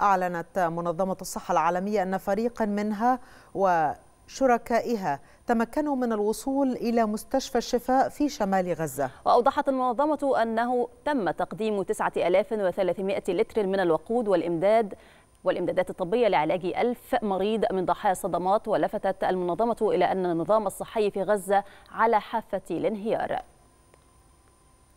أعلنت منظمة الصحة العالمية أن فريقا منها وشركائها تمكنوا من الوصول إلى مستشفى الشفاء في شمال غزة وأوضحت المنظمة أنه تم تقديم 9300 لتر من الوقود والإمداد والإمدادات الطبية لعلاج ألف مريض من ضحايا الصدمات ولفتت المنظمة إلى أن النظام الصحي في غزة على حافة الانهيار